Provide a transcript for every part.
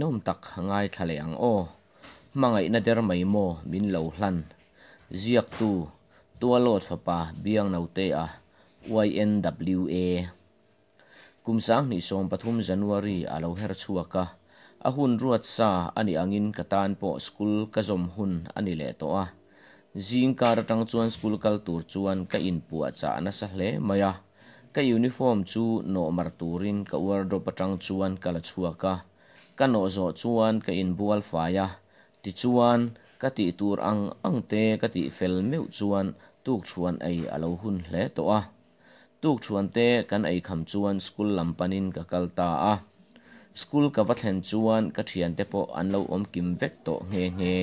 nom tak ngai thale ang o mangai na der mai mo min lo hlan ziak tu tualot fa pa biang naute a YNWA e. kumsang ni som pathum january alo her chuaka Ahun hun ruat sa ani angin katan po school kazom hun ani le to a zing kar chuan school kal tur chuan ka in puwa sa hle maya ka uniform chu no mar turin ka wardrobe atang chuan ka. chuaka kano zo chuan ka in bual faya ti chuan ka ti tur ang ang te ka ti fel meu chuan tuk chuan ai alo hun hle to a tuk chuan te kan ai kham chuan school lampanin ka kalta a school ka vathen chuan ka thian te po anlo om kim vek to nghe nghe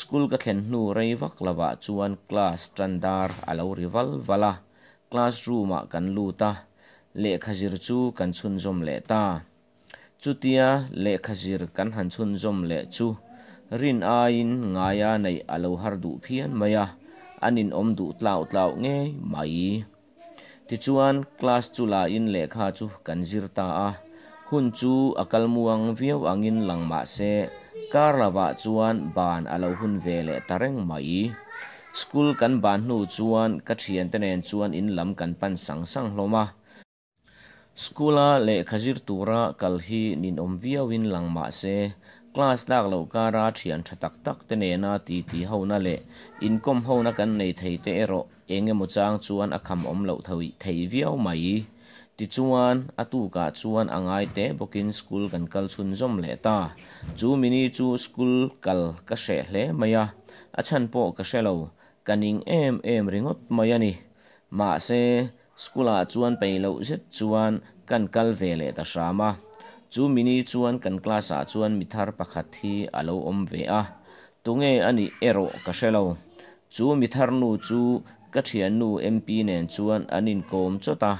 school ka thlen hnu rei vak lawa chuan class standard alo rival wala classroom a kan luta lekhajir chu kan chhun zom le ta chutia le khazir kan han chun zom le chu rin a in ngaya nei alo har du phian maya anin om du tlau tlau nge mai ti chuan class chu la in le kha chu kan zir ta a hun chu akal muang viau angin langma se karlawa chuan ban alo hun ve le tareng mai school kan ban nu chuan ka thian tenen chuan in lam kan pan sang sang hloma skula le khajir tura kal hi nin om via win langma se class dak lo ka ra thian tha tak tak te ne na ti ti ho na le income ho na kan nei thei te ero enge mo chang chuan akham kham om lo thoi thei viau mai ti chuan atu ka chuan angai te bokin school kan kal chun zom le ta chu mini chu school kal ka she hle maya a chan po ka shelo kaning em em ringot mayani ma se skula chuan peilo zet chuan kan kal ve le ta shama chu mini chuan kan class a chuan mithar pakhat hi alo om ve a tunge ani ero ka shelo chu mithar nu chu ka thian nu mp nen chuan anin kom chota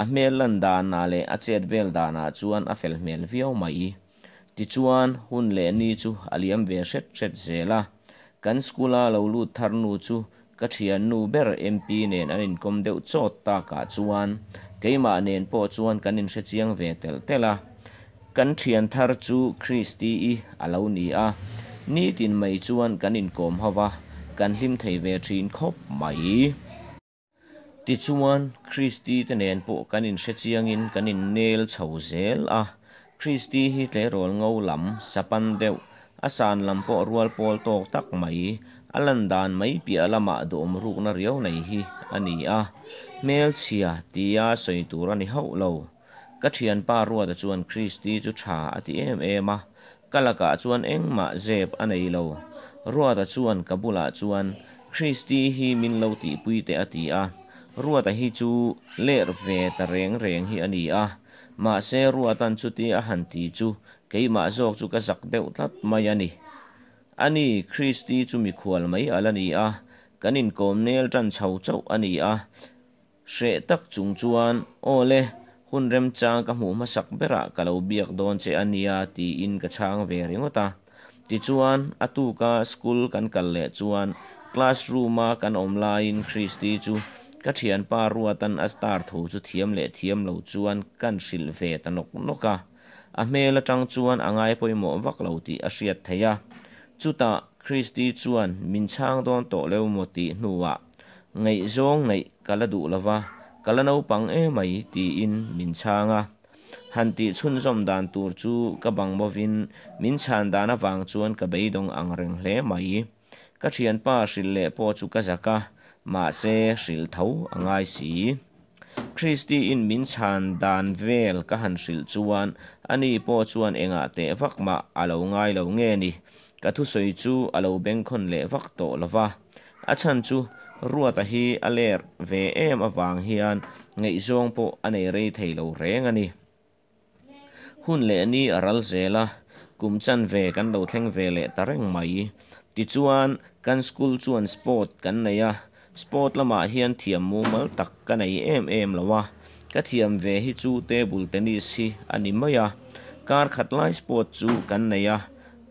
a hmel lan da na le a chet vel da na chuan a fel hmel viau mai ti chuan hun le ni chu aliam ve set set zela kan skula lo lu tharnu chu ka thian nu ber MP anh an inkom deuh chawt ta ka chuan keima nen pawh chuan kan in hre chiang về tel tela kan thian thar chu Christi i alo ni a ni tin mai chuan kan in kom hova kan hlim thei ve thin khop mai ti chuan Christi te nen pawh kan in hre chiang in kan in nel chho zel a Christi hi tle rol ngau lam sapan deuh asan lam pawh rual pawl tawk tak mai alan dan mai pi alama dawm rukna riau nei hi ani a mel chhia tia soitur ani ho lo ka thian pa ruat chuan kristi chu tha ati em em a kalaka chuan engma zep anei lo ruat chuan kabula chuan kristi hi min lo ti pui te ati a ruat hi chu ler ve ta reng reng hi ani a ma se ruatan chu ti a han ti chu keima zawk chu ka zak deuh tlat mai ani ani christi chu mi khol mai ala ni a kanin kom nel tan chau chau ani a she tak chung chuan ole hun rem cha ka mu ma sak bera ka lo biak don che ani a ti in ka chang ve ringota ti chuan atu ka school kan kal le chuan classroom ma kan online christi chu ka thian pa ruatan a star thu chu thiam le thiam lo chuan kan sil ve tanok noka a hmel atang chuan angai poimo vak lo ti a shiat theya chuta christi chuan min chang don to le mo ti nuwa ngai zong nei kaladu lawa kalano pang e mai ti in min changa ti chun zom dan tur chu ka bang bovin min chan dana wang chuan ka be dong ang reng le mai ka thian pa shil le po chu ka zaka ma se shil thau angai si christi in min chan dan vel ka han shil chuan ani po chuan enga te vak ma alo ngai lo nge ni ka thu soi lâu bên con khon le vak là lova a chan chu rua ta hi aler về em awang hian ngày zong po anh ấy anei rei theilo reng ani hun le ani aral zela kum chan ve kan lo thleng ve le tareng mai ti chuan kan school chuan sport kan à, sport là lama hian thiềm mu mal tak kan ei em em là lawa cái thiềm về hi chu table tennis hi ani maya kar khatlai sport chu kan neya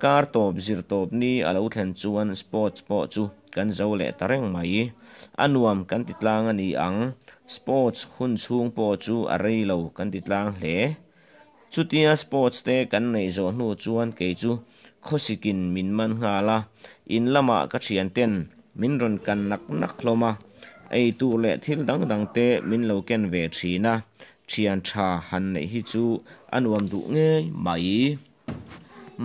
การตบจิตบนี้อาวุธแห่งชวนสปอร์ตสปอร์ตจูกันเจ้าเล่ตเร่งไหมอันวมกันติดลางอันอีอังสปอร์ตหุ่นชูงปอจูอะไรเล่ากันติดลางเล่ชุดที่สปอร์ตเตะกันในโซนหัวชวนเกจูข้อสิกินมินมันฮาละอินละมากระเชียนเต้นมินรุนกันนักนักลมะไอตูเล่ทิลดังดังเตะมินเล่ากนเวทีนะเชียนชาหันในฮิจูอันวมดุเงยไหม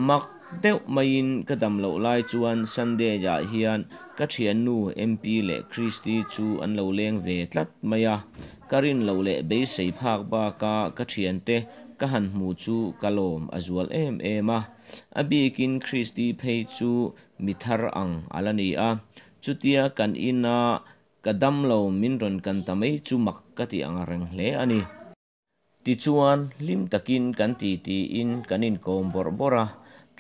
มัก deuh maiin ka dam lo lai chuan sunday hiền hian ka nu mp lệ christy chu an lo leng ve tlat maia karin lo lệ be sei phak ba ka ka thiante ka han hmu chu kalom azual em em a abikin christy phei chu mithar ang alani a chutia kan ina kadam lo min ron kan ấy chu mak ka ti ang lệ hle ani ti chuan lim takin kan ti ti in kanin kom bor bora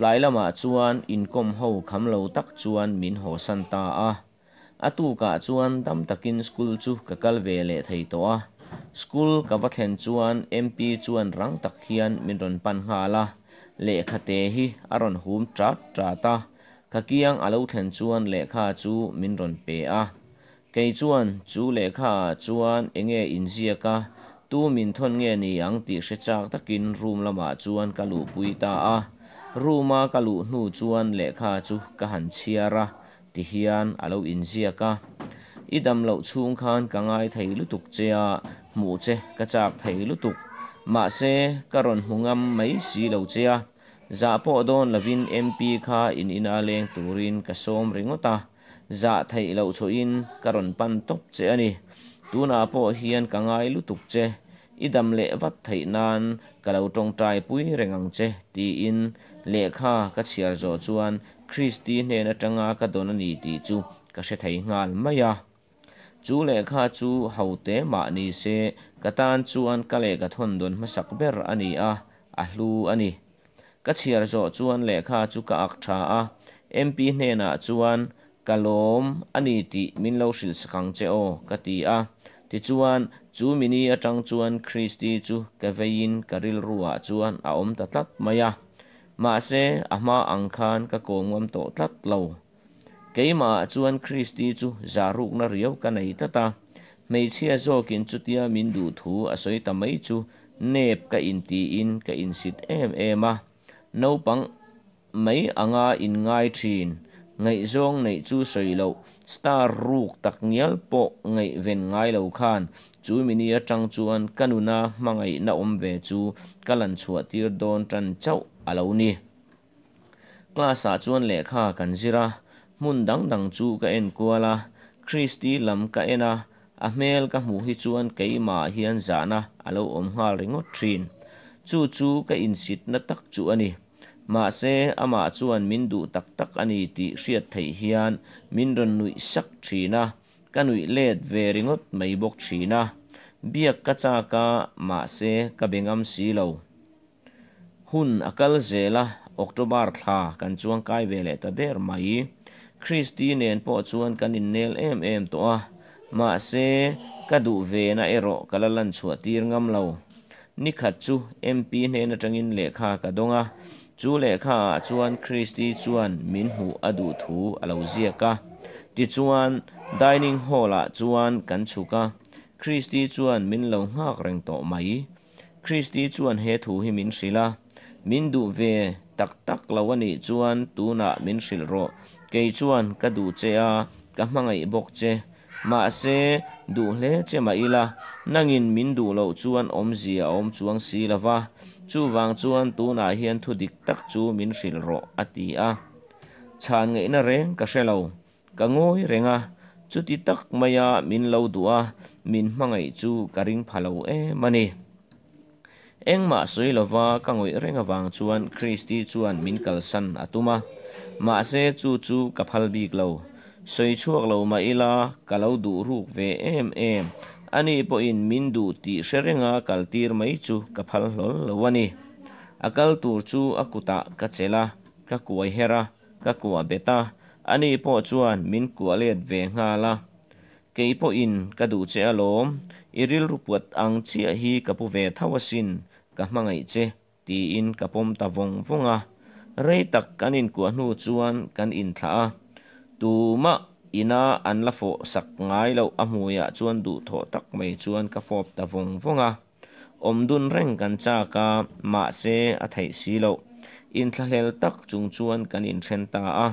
tlai lama chuan income ho kham lo tak chuan min ho san ta a atu ka chuan tam takin school chu kakal ve le thei to a school ka vathen chuan mp chuan rang tak hian min ron pan nga la le khate hi aron hum tra tra ta kakiang alo then chuan le kha chu min ron pe a kei chuan chu le kha chuan enge inzia ka tu min thon nge ni ang ti hre chak takin room lama chuan kalu puita a ruma kalu hnu chuan lekha chu ka han chiara ti hian alo inziaka idam lo chung khan kangai thei lutuk chea mu che ka chak thei lutuk ma se karon hungam mai si lo chea za po don lavin mp kha in ina leng turin ka som ringota za thei lo cho in karon pan top che ani tuna po hian kangai lutuk che idam le vat thei nan kalau tong tai pui rengang che ti in le kha ka chiar zo chuan christi ne na tanga ka don ani ti chu ka se thei ngal maya chu le kha chu hote ma ni se katan chuan ka le ka thon don ma sak ber ani a a hlu ani ka chiar zo chuan le kha chu ka ak tha a mp hne na chuan kalom ani ti min lo sil sakang che o kati a ti chuan chu mini atang chuan christi chu kavein karil ruwa chuan a om ta tlat maya ma se ama angkhan ka kongwam to tlat lo keima chuan christi chu zaruk na riau ka nei ta ta meichhia zawkin chutia min du thu a soi ta mai chu nep ka in ti in ka in sit em em a no pang mấy anga in ngai thin ngay zong ngay chu soi lo star ruk tak nial po ngay ven ngai lo khan chu mini atang chuan kanuna mangai na om ve chu kalan chua tir don tan chau alo ni class a chuan lekha kan zira mun dang dang chu ka en kuala christy lam ka ena ahmel ka hmu hi chuan keima hian zana alo om ngal ringo thin chu chu ka insit na tak chu ani ma se ama chuan min du tak tak ani ti riat thei hian min ron nui sak thina kanui let ve ringot mai bok thina biak ka cha ka ma ka bengam si lo hun akal zela october tha kan chuang kai vele ta der mai christine en po chuan kan in nel em em to a ma se ka du ve na ero kalalan chuatir ngam lo nikhat chu mp ne na tangin lekha ka donga chú chu lekha chuan christi chuan Min minhu adu thu alo zia ka ti chuan dining hall a chuan kan chuka christi chuan min lo ngak reng to mai christi chuan he thu hi min sila min du ve tak tak lo ani chuan Na min sil ro ke chuan ka du che a ka hmangai bok che ma se du hle che Mai La, nangin min du lo chuan om zia om chuang si lova chu wang chuan tuna hian thu dik tak chu min hril ro ati a chan ngei na reng ka hrelo ka ngoi renga chu ti tak maya min lo dua min mangai chu karing phalo e mani engma sui lova ka ngoi renga wang chuan christi chuan min kalsan atuma ma se chu chu ka phal bik lo soi chuak lo ma ila ka lo du ruk ve em em ani po in mindu ti sherenga kaltir mai chu kaphal lol lawani akal tur chu akuta kachela ka kuai hera ka kuwa beta ani po chuan min kualet ve nga la ke po in kadu che alom iril rupuat ang chi hi kapu ve thawasin ka mangai che ti in kapom tawong vonga rei tak kanin ku anu chuan kan in tha tu ma ina an la fo sak ngai lo amuya chuan du tho tak mai chuan ka fop ta vong vonga om dun reng kan cha ka ma se a thai si lo in thlahel tak chung chuan kan in then ta a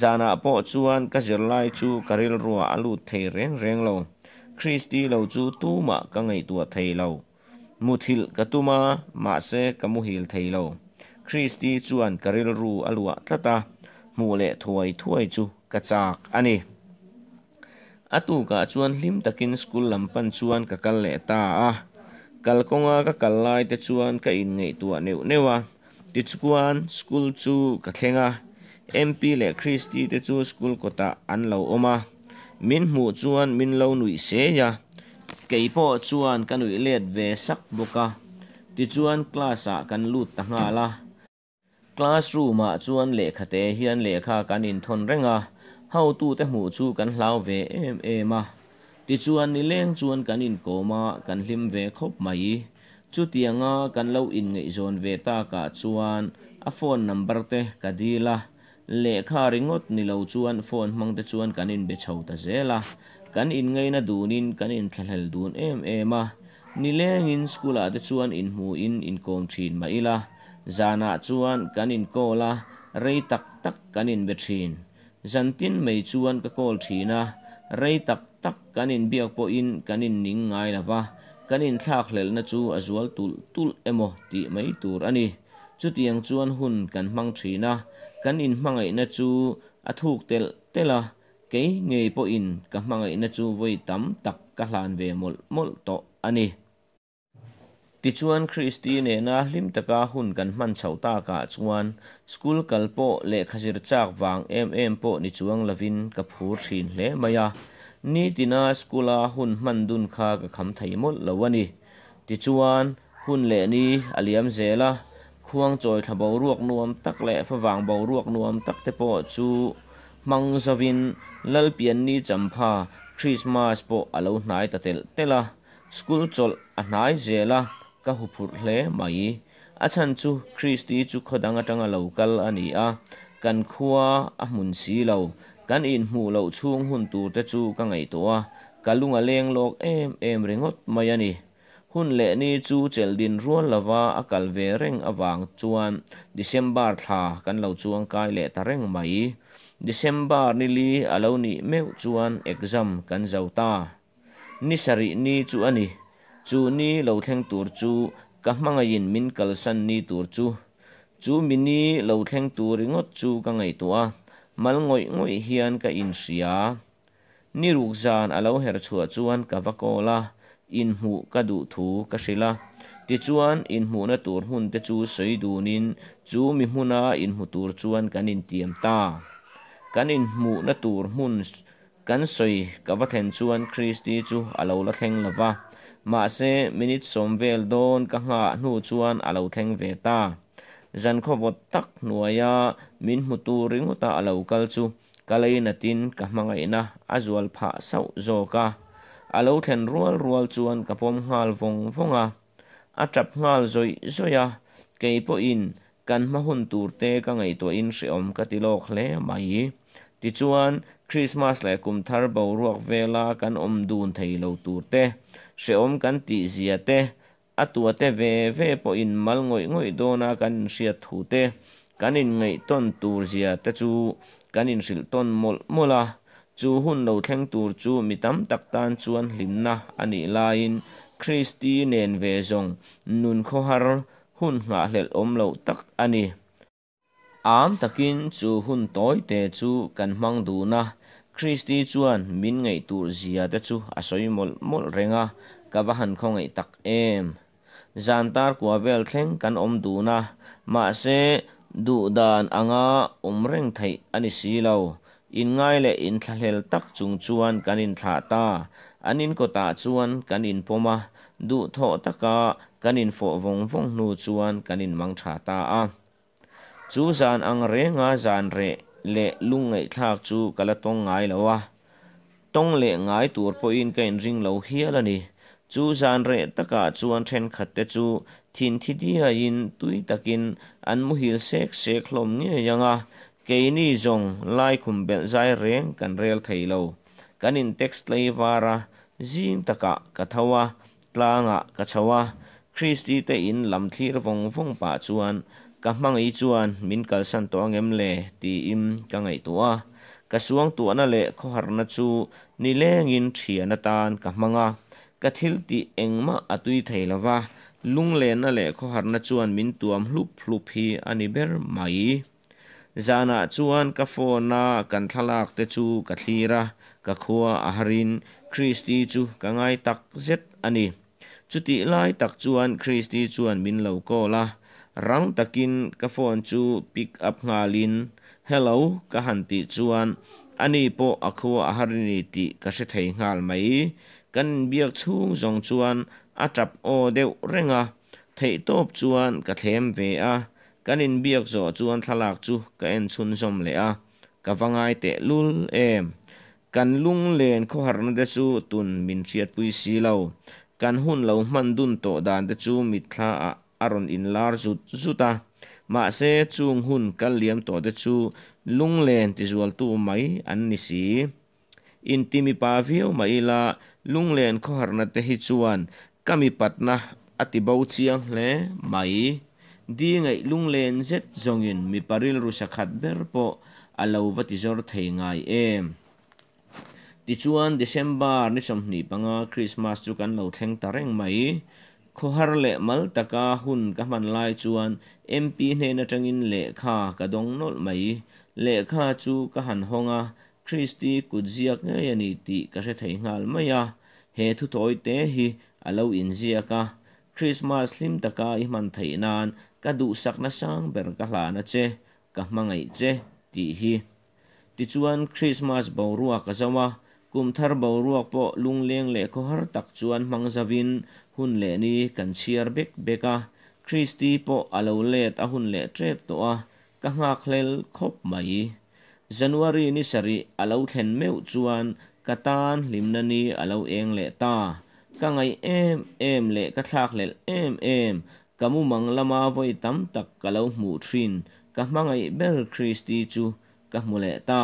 zana ah po chuan ka zir lai chu karil ruwa alu thei reng reng lo christi lo chu tu ma ka ngai tua thei lo muthil ka tu ma se ka muhil thei lo christi chuan karil ru alua tlata mu le thuai thuai chu ka chak ani atu ka chuan hlim takin school lampan chuan ka kal le ta a kal konga ka kal lai te chuan ka in ngei tua neu newa ti chuan school chu ka thlenga MP le Christy te chu school kota an lo oma min mu chuan min lo nui se ya keipo chuan kanui let ve sak boka ti chuan class a kan lut ta nga la classroom à chuan lekha te hian lekha kan in thon renga how tu te mu chu kan hlau ve em em a ti chuan ni leng chuan kan in koma ah, kan hlim ve khop mai chu tianga kan lo in ngei zon ve ta ka chuan a phone number te kadila lekha ringot ni lo chuan phone mang te chuan kan in be chho ta zela kan in ngei na dunin kan in thlhel dun em em a ni leng in school a ah te chuan in mu in in kom thin ma ila zana chuan kanin kola rei tak tak kanin bethin zantin mei chuan ka kol thina rei tak tak kanin biak po in kanin ning ngai lava kanin thlak hlel na chu azual tul tul emo ti mai tur ani chutiang chuan hun kan mang thina kanin hmangai na chu athuk tel tela cái nghề po in ka hmangai na chu voi tam tak ka hlan ve mol mol to ani ti chuan khristi ne na hlim taka hun kan hman chhota ka chuan school kalpo le khazir chak wang em em po ni chuang lovin ka phur thin hle maya ni tina skula hun hman dun kha ka kham theimol lawani ti chuan hun le ni aliam zela khuang choi thabo ruak nuam tak le fa wang bo ruak nuam tak te po chu mang zavin lalpian ni champha christmas po alo hnai ta tel tela school chol a hnai zela ก็หุบพุเลไม่อาจารย์จูคริสตีจูขดังกั้งเหล่ากัลอันนี้อ่ะกันขว้าอหมุนสีเหล่ากันอินหูเหล่าช่วงหุ่นตัวจะจูกังไงตัวกัลลุงอเลงโลกเอ็มเอ็มเร่งอดมายันนี่หุ่นเละนี้จูเจลดินร่วนลาวาอากาศเวริงอวางจวนเดซิมบาร์ท่ากันเหล่าจวงกายเล่ตาเร่งไหมบ d e c e m b ล r ni li alaw ni m ว w เอ็กซัมกันเจ้าตาน Ni sari ni c h u นนี i chu ni lo thleng tur chu ka hmanga in min kal san ni tur chu chu mini lo thleng tur ingot chu ka ngai to a mal ngoi ngoi hian ka in sia ni ruk zan alo her chua chuan ka vakola in hmu ka du thu ka shila ti chuan in hmu na tur hun te chu soi du nin chu mi hmuna in hmu tur chuan kan in tiam ta kan in hmu na tur hun kan soi ka va then chuan christi chu alo la thleng lova ma se minit som về don các nga nu chuan alo thleng ve ta zan kho vot tak nuaya min mu tu ring uta alo kal chu kalai na tin ka mangai na azual pha sau zo ka alo then ruol rual chuan ka pom ngal vong vonga a trap ngal zoi zoya keipo in kan ma hun tur te ka ngay to in si om ka tilok hle mai ti chuan Christmas le kum thar bo về la kan om đun thầy lo tur te sẽ om kan ti zia te tuổi te về về, po in mal ngoi ngoi dona kan sia thu te kan in ngei ton tur zia te chu kan in sil ton mol mola chu hun lo thleng tur chu mi mitam tak tan chuan hlimna anh lain Christi nen về zong nun kho har hun nga hlel om lo tak ani am takin chu hun toy te chu kan mang du na Christi chuan min ngay tur zia te chu asoy mol mol renga ka va ngay tak em zantar kwa vel thleng kan om du na ma se du dan anga om reng thei ani si in ngay le in thlahel tak chung chuan kan in thla ta anin ko ta chuan kan in poma du tho taka kan in fo vong vong nu chuan kan in mang tha ta a chu zan ang re nga zan re เละลุงไงทากจูกะละต้องไงแล้ววะต้องเละไงตัวปอินกันริงเราเฮียละนี่จูจานเรตะกาจวนเชนขัดเตจูทินทิดียอินตุยตะกินอันมุฮิลเซกเซกลมเงี้ยยังอ่ะเกนี่จงไล่คุมเบลไซเร่งกันเรียลไทยเรากันอินเท็กซ์ไลยวาระจีนตะกะกะทวะตลางะกะชวะคริสตีเตอินลำทีรวงฟงป่าจวน ka hmang ei chuan min kal san to angem le ti im ka ngei tua ka suang tu na le kho harna chu ni lengin thiana tan ka hmanga ka thil ti engma atui theilawa lung le na le kho harna chuan min tuam hlup hlup hi ani ber mai zana chuan ka fona kan thalak te chu ka thlira ka khua aharin christi chu ka ngai tak zet ani chuti lai tak chuan christi chuan min lo ko la รังตะกินกฟอนจูปิกอัพงาลินเฮลโหลกะหันติจวนอันนี้ปออัควอาหารินิติกษตรไทยงาลไหมกันเบียกชูงจงจวนอาจับโอเดวเร่งะเที่ยโตบจวนกับเทมเวียกันอินเบียกจ่อจวนทลักจูกับเอ็นซุนซอมเลยอะกะฟังไงเตะลุลเอ็มกันลุงเลนขวารนเดชูตุนมินเชียร์ปุยสีเหลากันหุ่นเหลามันดุนโตดานเดชูมิดลาอะอรอนอินลาร์จุดจุตามาเสจจงหุ่นกัลเลียมตัวเดชูลุงเลนที่จวลตูไม่อันนิสีอินติมิปาวิโอไม่ละลุงเลนข้อหนัดเฮจวนกามิปัตนะอติบาวเชียงเลไม่ดีไงลุงเลนเซ็ดจงินมีปาริลรุสักัดเบอร์ปออาลาวัติจอร์เทงไงเอ็มที่จวนเดซิมบาร์นิชมนีปังอาคริสต์มาสจุกันเราแทงตาเร่งไม่ခိုဟာလေမလ်တကာဟွန်းကမန်လိုက်ကျွမ်အမ်ပီနေနတငင်လေခါကဒေါငနောလ်မိုင်လေခါချူကဟန်ဟောငါခရစ်စတီကုဇီယက်ငေယနီတီကရေထေငါလ်မယာဟေထုတိုိတေဟီအလောအင်ဇီယကခရစ်မတ်လင်တကာအိမန်နန်ကဒူက်နဆောင်ဘကလာနချေကမငိုင်ချေတီဟီတီချွ်ခရစ်မတ်ဘော kum thar bo ruak po lung leng le ko har tak chuan mang zavin hun le ni kan chiar bek beka christi po alo let a hun le trep to a ka nga khlel khop mai january ni sari alo thlen meu chuan katan limna ni alo eng le ta ka ngai em em le ka thlak lel em em kamu mang lama voi tam tak kalau mu thrin ka mangai bel christi chu ka mule ta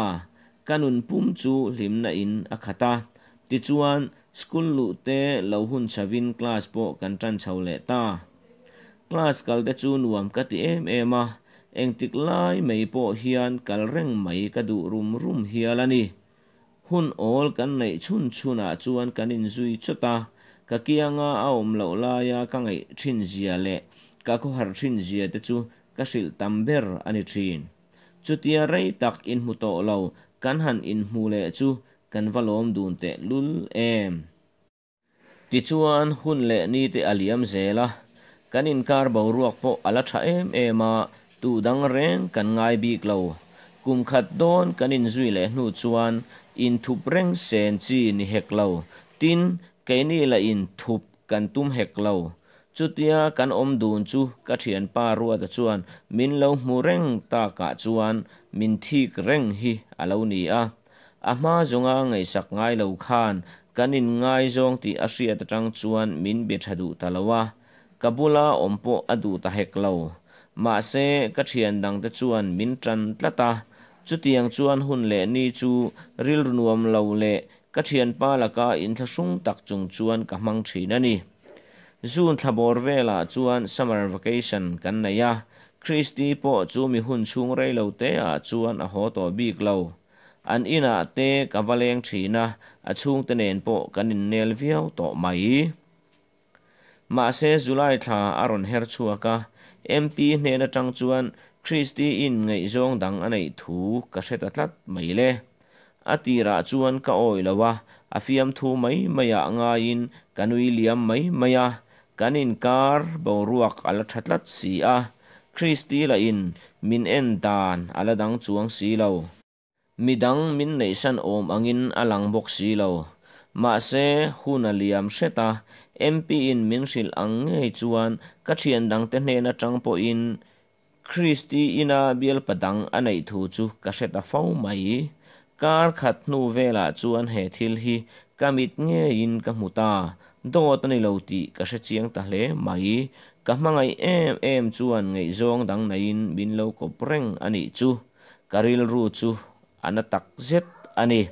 kanun pum chu hlimna in a khata ti chuan school lu te lo hun chavin class po kan tan chho le ta class kal te chu nuam ka ti em em a eng tik lai mei po hian kal reng mai ka du rum rum hialani hun all kan nei chun chuna chuan kanin zui chota ka kianga aom lo la ya ka ngai thin zia le ka ko har thin zia te chu ka sil tamber ani thin Chu chutia rei tak in hu to lo kan han in hu le chu kan valom dun te lul em ti chuan hun le ni te aliam zela kan in kar bo ruak po ala tha em ema tu dang reng kan ngai bik lo kum khat don kan in zui le hnu chuan in thup reng sen chi ni hek lo tin ke ni la in thup kan tum hek lo chutia kan om dun chu ka thian pa ruwa ta chuan min lo hmu reng ta ka chuan min thik reng hi alo ni a a hma zunga ngai sak ngai lo khan kanin ngai zong ti a hriat atang chuan min be thadu talawa kabula ompo adu ta hek lo ma se ka thian dang te chuan min tran tlata chutiang chuan hun le ni chu ril runuam lo le ka thian pa laka in thla sung tak chung chuan ka hmang thin ani zun thabor vela chuan summer vacation kan neya christy po chu mi hun chung rei lo te a chuan a ho to bik lo an ina te ka valeng thina a chung te nen po kan in nel viau to mai ma se july tha aron her chuaka mp hne na tang chuan christy in ngai zong dang anei thu ka hret atlat mai le atira chuan ka oi lawa afiam thu mai maya anga in kanui liam mai maya kan in kar boruak ala thatlat si a Christi la in min en dan ala dang chuang si lo midang min nation om angin alang bok si lo ma se huna liam sheta MP in min sil ang ngei chuan ka thian dang te hne na po in Christi ina biel padang anei thu chu ka sheta fau mai kar khat nu vela chuan he thil hi kamit nge in ka muta dong wa tani lau ti ka sha chiang ta le ma ka ma ngai em em chuan ngai zong dang na in bin lau ko preng ani chu karil ru chu tak zet ani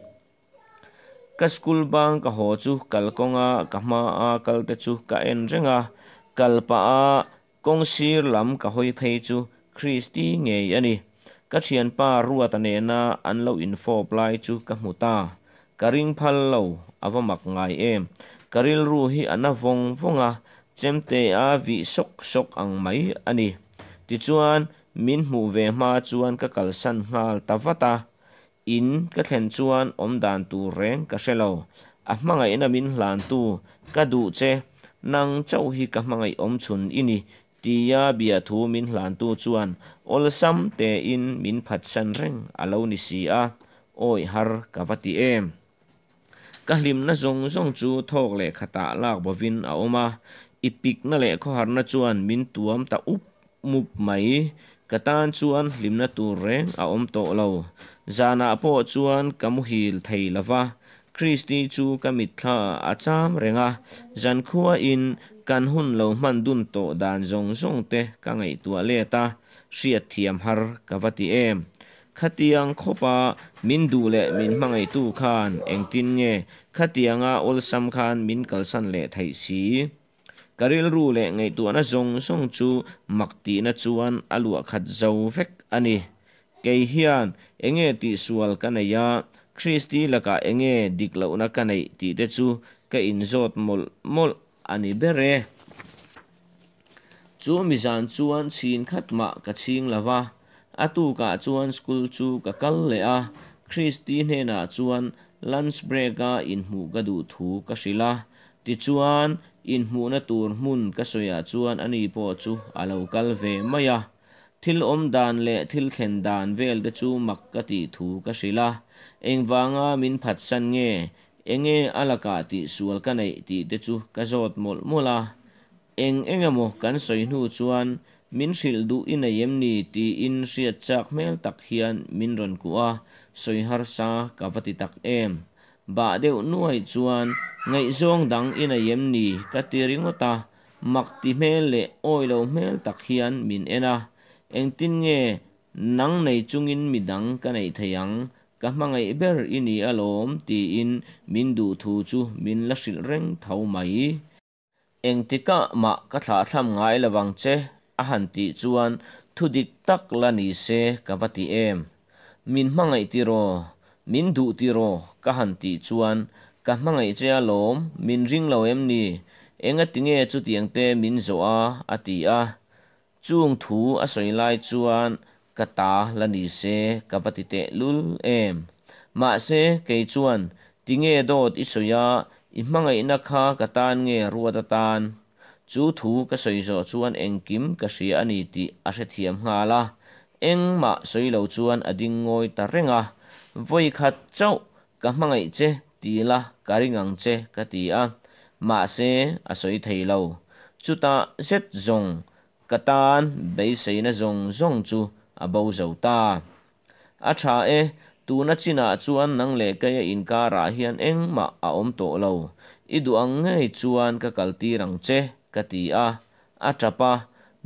ka school bang ka ho chu kal konga ka ma a kal te chu ka en renga kal pa a kong sir lam ka hoi phei chu christi ngei ani ka thian pa ruwa ta ne na an lo in for chu ka mu ta ka ring phal lo awamak ngai em eh. karil ru hi ana vong vonga chemte a vi sok sok ang mai ani ti chuan min hmu ve ma chuan ka kal san ngal tawata in ka thlen chuan om dan tu reng ka hrelo a hmangai na min hlan tu ka du che nang chau hi ka hmangai om chun ini tia bia thu min hlan tu chuan ol sam te in min phat san reng alo ni si a oi har kavati em ka hlim na zong zong chu thok le khata lak bovin a oma ipik na le kho har na chuan min tuam ta up mup mai katan chuan hlim na tur reng a om to lo zana po chuan kamu hil thei lawa kristi chu kamit tha acham renga zan khuwa in kan hun lo man dun to dan zong zong te ka ngai tua le ta hriat thiam har kawati em khatiang khopa min du le min mangai tu khan engtin nge khatianga olsam khan min kalsan le thai si karil ru le ngai tu na zong song chu makti na chuan alua khat zo vek ani ke hian enge ti sual kanaya khristi laka enge diklo na kanai ti te chu ka inzot mol mol ani bere chu mi mizan chuan chin khatma ka ching lawa atu ka chuan school chu ka kal le a christi ne na chuan lunch break a in mu ga du thu ka shila ti chuan in mu na tur mun ka soya chuan ani po chu alo kal ve maya thil om dan le thil khen dan vel de chu mak ka ti thu ka shila eng wanga min phat san nge enge alaka ti sual ka nei ti de chu ka jot mol mola eng engamo kan soi nu chuan min sil du in ayem ni ti in sia chak mel tak hian min ron kuwa soi har sa ka tak em ba deu nuai chuan ngai zong dang in ayem ni ka ti ringota mak ti mel le oi lo mel tak hian min ena eng tin nge nang nei chungin midang ka nei thayang ka mangai ber ini alom ti in min du thu chu min la sil reng thau mai eng tika ma ka thla tham ngai lawang che a han ti chuan thudik tak la ni se ka em min hmangai ti ro min du tiro ro ka han ti chuan ka hmangai che lom min ring lo em ni enga tinge chu tiang te min zo a ati a chung thu a soi lai chuan ka la ni se ka te lul em ma se ke chuan tinge dot isoya immangai na kha katan nge ruwa ta tan chú thú cái sợi chú chuan eng kim cái sĩ anh ti a sẽ thiểm ngà la eng mà sợi lâu chuan a à ding ngồi ta renga à. với khát cháu cái mang ấy che ti la cái ring ngang chứ cái ti à mà sẽ a à sợi thầy lâu chú ta rất dùng cái tan bây sợi nó dùng dùng chú a bao dầu ta a cha e tu na china chuan nang le kaya in ka ra hian mà ma a om ít lo i du chú ngei cái ka kalti rang chứ กติอาอาจับปา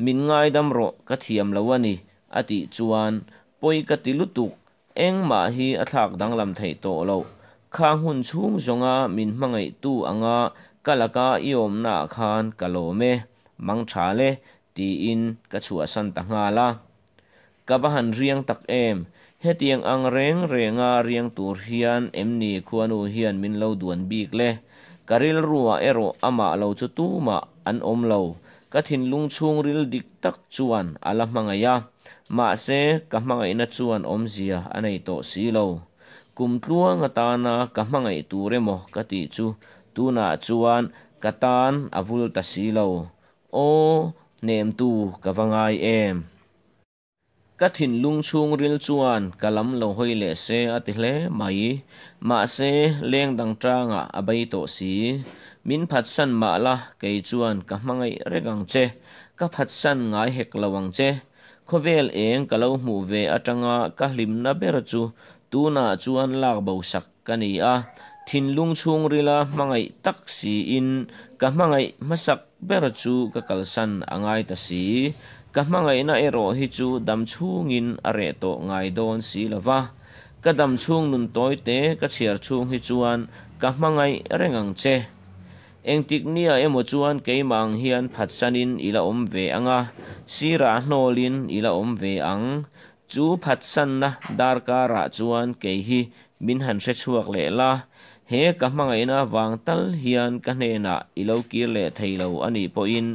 มินง่ายดำโรกกทียมลาวนีอติจวนปยกติลุตุกเอ็งมาฮีอัถักดังลำไทยโตเราข้างหุ่นชุ่งจงอามินมังไอตู้อ่างกะละกาอิอมนาคานกะโลเมมังชาเลตีอินกะชัวสันตังาลากะบหันเรียงตักเอมเฮตียงอังเรงเรงาเรียงตูเฮียนเอ็มนี่ควนูเฮียนมินเลาด่วนบีกเลกะริลรัวเอโรอามาเลาจุตูมา an om lo ka thin lung chung ril dik tak chuan ala hmangaya ma se ka hmangai na chuan om zia anei to si lo kum tlua nga ta na ka hmangai tu re mo ka ti chu tu na chuan ka tan avul ta si lo o nem tu ka vangai em ka thin lung chung ril chuan kalam lo hoi le se ati hle mai ma se leng dang tanga abai to si min phát san mà la ke chuan ka mangai rekang che ka phát san ngay ngai hek lawang che em eng kalo mu ở trong ka hlim na ber chu tuna chuan lak bo sak kani a thin lung chung rila mangai tak taxi in ka mangai masak ber chu ka san ngay ta si ka mangai na ero hi chu dam chungin are to ngay don si lova ka dam chung nun toy te ka chiar chung hi chuan ka mangai rengang che engtik nia emo chuan keimang hian phat sanin ila om ve anga sira hnolin ila om ve ang chu phat san na dar ka ra chuan ke hi min han hre chuak le la he ka hmang ina wang tal hian ka hne na ilo kir le theilo ani po in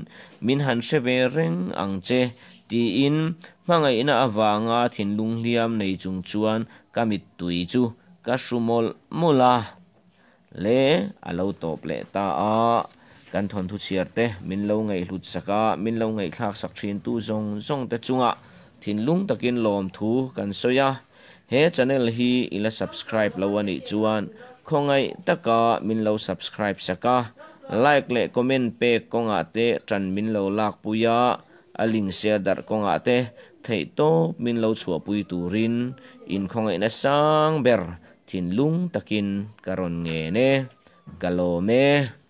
min han hre ve reng ang che ti in hmangai ina awanga thin lung hliam nei chung chuan kamit tui chu ka shrumol mula le alo top le ta a kan thon thu chiar te min lo ngai hlut saka min lo ngai thlak sak thin tu zong zong te chunga thin lung takin lom thu kan soya he channel hi ila subscribe lo ani chuan khongai taka min lo subscribe saka like le comment pe konga te tran min lo lak puya aling share dar konga te thei to min lo chua pui tu rin in khongai na sang ber kinlung takin karon ngene kalome